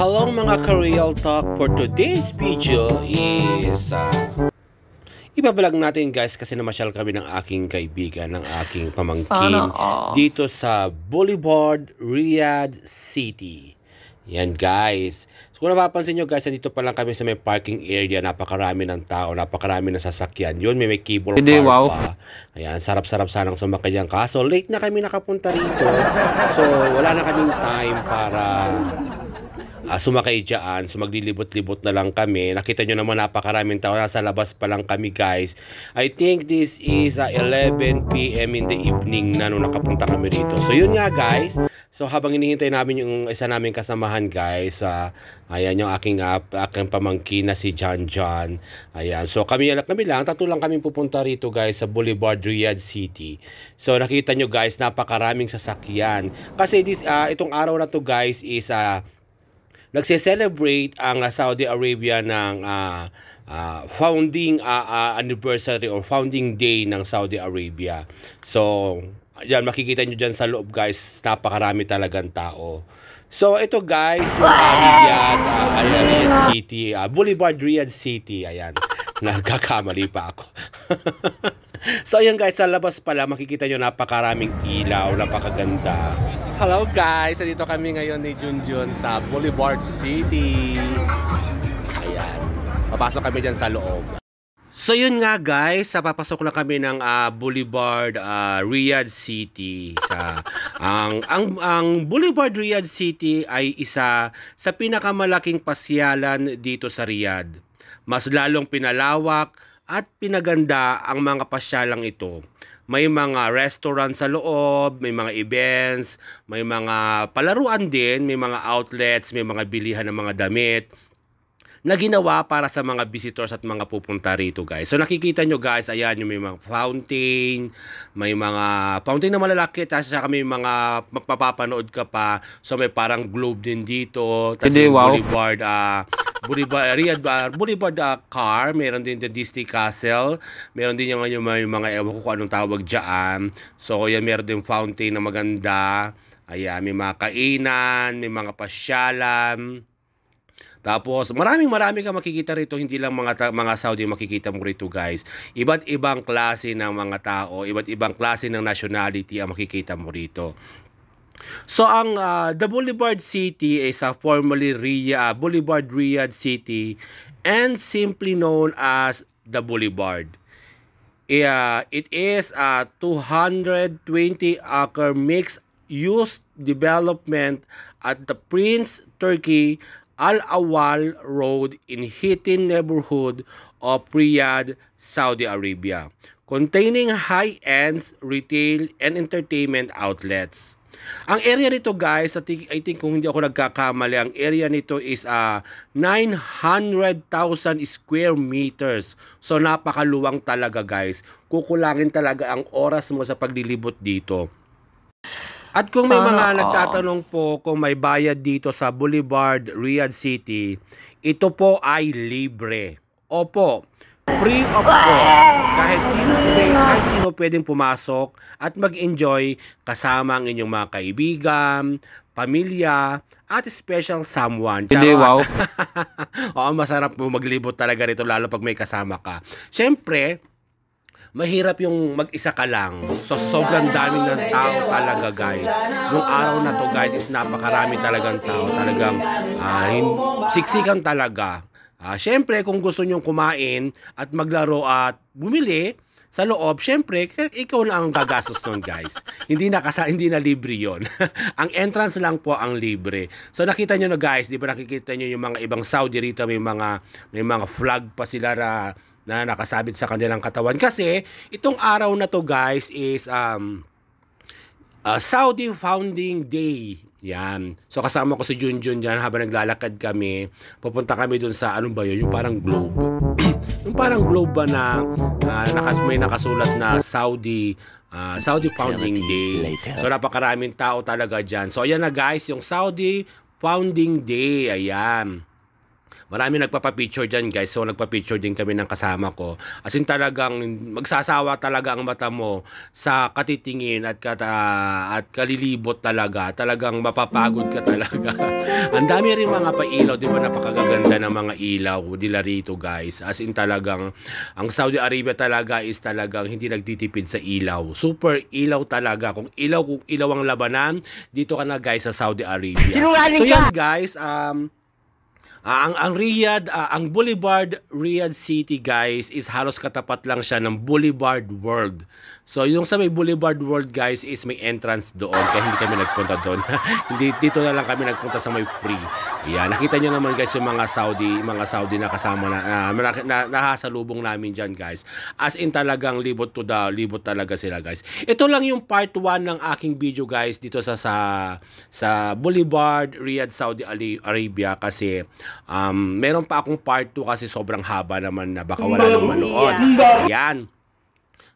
Hello mga ka-real talk for today's video is uh, ah, ibabalag natin guys kasi namasyal kami ng aking kaibigan, ng aking pamangkin dito sa Boulevard Riyadh City. Yan guys. So, kung napapansin nyo guys, nandito pa lang kami sa may parking area. Napakarami ng tao, napakarami ng sasakyan. Yun, may may cable Hindi, wow. pa. Ayan, sarap-sarap sanang sumakayan. Kaso late na kami nakapunta rito. So wala na kaming time para uh, sumakay dyan. So maglilibot-libot na lang kami. Nakita nyo naman napakaraming tao. Nasa labas pa lang kami guys. I think this is uh, ah, 11pm in the evening na nung nakapunta kami rito. So yun nga guys. So habang hinihintay namin yung isa naming kasamahan guys, uh, ayan yung aking uh, aking pamangkin na si John John. Ayan. So kami lang kami lang, tatlo lang kami pupunta rito guys sa Boulevard Riyadh City. So nakita nyo guys, napakaraming sasakyan. Kasi this uh, itong araw na to guys is uh, nagse-celebrate ang ah, Saudi Arabia ng uh, uh, founding uh, uh, anniversary or founding day ng Saudi Arabia. So, yan, makikita nyo dyan sa loob guys, napakarami talagang tao. So, ito guys, yung uh, Riyadh, uh, ayan, Riyadh City, uh, Boulevard Riyadh City, ayan. Nagkakamali pa ako. so, ayan guys, sa labas pala, makikita nyo napakaraming ilaw, napakaganda. Hello guys! Dito kami ngayon ni Junjun sa Boulevard City. Ayan. Papasok kami dyan sa loob. So yun nga guys, papasok na kami ng uh, Boulevard uh, Riyadh City. Sa, ang, ang, ang Boulevard Riyadh City ay isa sa pinakamalaking pasyalan dito sa Riyadh. Mas lalong pinalawak at pinaganda ang mga pasyalang ito. May mga restaurant sa loob, may mga events, may mga palaruan din, may mga outlets, may mga bilihan ng mga damit na ginawa para sa mga visitors at mga pupunta rito guys. So nakikita nyo guys, ayan yung may mga fountain, may mga fountain na malalaki, tapos saka may mga magpapanood ka pa. So may parang globe din dito, tapos Hindi, wow. boulevard, uh, Boulevard, Riyadh Boulevard uh, Car, meron din the Disney Castle, meron din yung, yung, yung mga ewan ko kung anong tawag dyan. So, yan, meron din fountain na maganda. Ayan, may mga kainan, may mga pasyalan. Tapos, maraming marami ka makikita rito, hindi lang mga mga Saudi makikita mo rito, guys. Iba't ibang klase ng mga tao, iba't ibang klase ng nationality ang makikita mo rito. So ang uh, the Boulevard City is a formerly Riyadh ah, Boulevard Riyadh City and simply known as the Boulevard. Uh, it is a 220 acre mixed use development at the Prince Turkey Al Awal Road in Hittin neighborhood of Riyadh, Saudi Arabia, containing high-end retail and entertainment outlets. Ang area nito guys, I think, I think kung hindi ako nagkakamali, ang area nito is uh, ah, 900,000 square meters. So napakaluwang talaga guys. Kukulangin talaga ang oras mo sa paglilibot dito. At kung may mga nagtatanong po kung may bayad dito sa Boulevard, Riyadh City, ito po ay libre. Opo, Free of ah! cost. Kahit sino, kahit sino pwedeng pumasok at mag-enjoy kasama ang inyong mga kaibigan, pamilya, at special someone. Charot. Hindi, wow. Oo, masarap mo maglibot talaga rito lalo pag may kasama ka. Siyempre, mahirap yung mag-isa ka lang. So, sobrang daming ng tao talaga, guys. Nung araw na to, guys, is napakarami talagang tao. Talagang uh, siksikan talaga. Ah, syempre, kung gusto nyong kumain at maglaro at bumili, sa loob, syempre, ikaw na ang gagastos nun, guys. hindi na kasa, hindi na libre 'yon. ang entrance lang po ang libre. So nakita niyo na guys, 'di ba nakikita niyo yung mga ibang Saudi rito, may mga may mga flag pa sila na, na nakasabit sa kanilang katawan kasi itong araw na to guys is um uh, Saudi Founding Day yan. So kasama ko si Junjun diyan habang naglalakad kami. Pupunta kami doon sa anong ba yun? Yung parang globe. yung parang globe ba na uh, nakas, may nakasulat na Saudi uh, Saudi Founding Day. So napakaraming tao talaga diyan. So ayan na guys, yung Saudi Founding Day. Ayan. Marami nagpapapicture dyan guys. So nagpapicture din kami ng kasama ko. As in talagang magsasawa talaga ang mata mo sa katitingin at, kata, at kalilibot talaga. Talagang mapapagod ka talaga. ang dami rin mga pailaw. Di ba napakagaganda ng mga ilaw nila rito guys. As in talagang ang Saudi Arabia talaga is talagang hindi nagtitipid sa ilaw. Super ilaw talaga. Kung ilaw, kung ilaw ang labanan, dito ka na guys sa Saudi Arabia. so yan guys, um, Uh, ang ang Riyadh, uh, ang Boulevard Riyadh City guys is halos katapat lang siya ng Boulevard World. So yung sa may Boulevard World guys is may entrance doon kaya hindi kami nagpunta doon. dito na lang kami nagpunta sa may free. Yeah, nakita nyo naman guys yung mga Saudi, mga Saudi na kasama na, na, na, nahasalubong namin dyan guys. As in talagang libot to the, libot talaga sila guys. Ito lang yung part 1 ng aking video guys dito sa sa, sa Boulevard, Riyadh, Saudi Arabia kasi um, meron pa akong part 2 kasi sobrang haba naman na baka wala nang manood. Yan.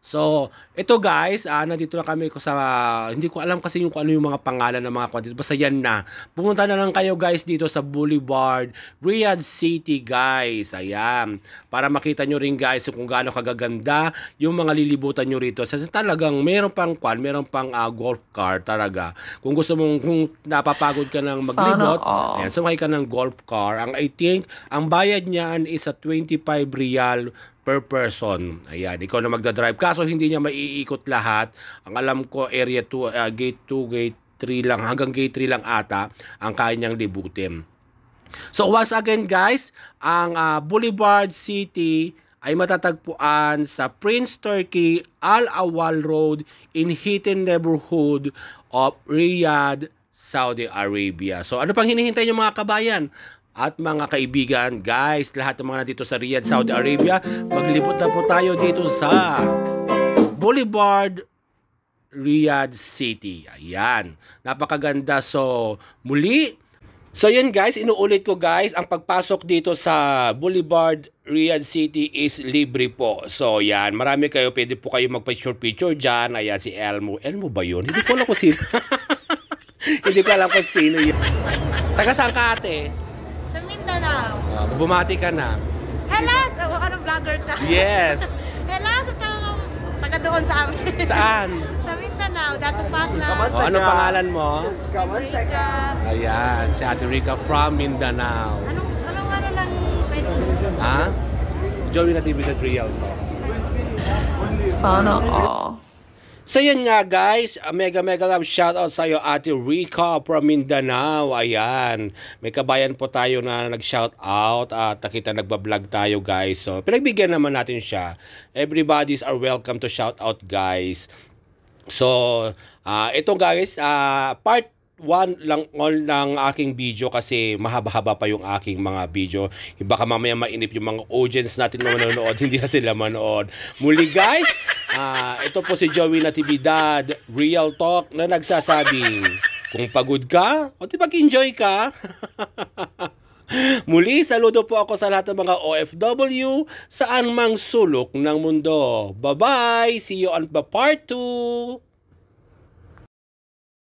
So, ito guys, ah, nandito na kami ko sa, ah, hindi ko alam kasi yung ano yung mga pangalan ng mga content. Basta yan na. Pumunta na lang kayo guys dito sa Boulevard, Riyadh City guys. Ayan. Para makita nyo rin guys kung gaano kagaganda yung mga lilibutan nyo rito. Kasi talagang meron pang kwan, meron pang ah, golf cart talaga. Kung gusto mong, kung napapagod ka ng maglibot, all. sumakay ka ng golf car. Ang I think, ang bayad niyan is a 25 real per person. Ayan, ikaw na magdadrive. Kaso hindi niya maiikot lahat. Ang alam ko, area 2, uh, gate 2, gate 3 lang, hanggang gate 3 lang ata ang kaya niyang libutin. So once again guys, ang uh, Boulevard City ay matatagpuan sa Prince Turkey Al Awal Road in Hiten neighborhood of Riyadh, Saudi Arabia. So ano pang hinihintay niyo mga kabayan? at mga kaibigan. Guys, lahat ng mga nandito sa Riyadh, Saudi Arabia, maglibot na po tayo dito sa Boulevard Riyadh City. Ayan, napakaganda. So, muli, So yun guys, inuulit ko guys, ang pagpasok dito sa Boulevard Riyadh City is libre po. So yan, marami kayo, pwede po kayo magpa short picture dyan. Ayan si Elmo. Elmo ba yun? Hindi ko alam kung sino. Hindi ko alam kung sino yun. Taga saan ka ate? Mindanao. now. Uh, bumati ka na. Hello! Oh, ano vlogger ka? Yes! Hello sa taga, taga doon sa amin. Saan? sa Mindanao, Datupag lang. Kamusta oh, ano pangalan mo? Kamusta ka? Ayan, si Ate Rica from Mindanao. Anong, anong ano lang? Ha? Joey na TV sa Trial. Sana all. So yun nga guys, mega mega love shout out sa iyo Ate Rica from Mindanao. Ayan, may kabayan po tayo na nag shout out at nakita nagba-vlog tayo guys. So pinagbigyan naman natin siya. Everybody's are welcome to shout out guys. So, uh, ito guys, uh, part one lang all ng aking video kasi mahaba-haba pa yung aking mga video. Baka mamaya mainip yung mga audience natin na manonood, hindi na sila manood. Muli guys, uh, ito po si Joey Natividad, Real Talk na nagsasabing, kung pagod ka, o di enjoy ka. Muli, saludo po ako sa lahat ng mga OFW saan mang sulok ng mundo. Bye-bye! See you on part 2!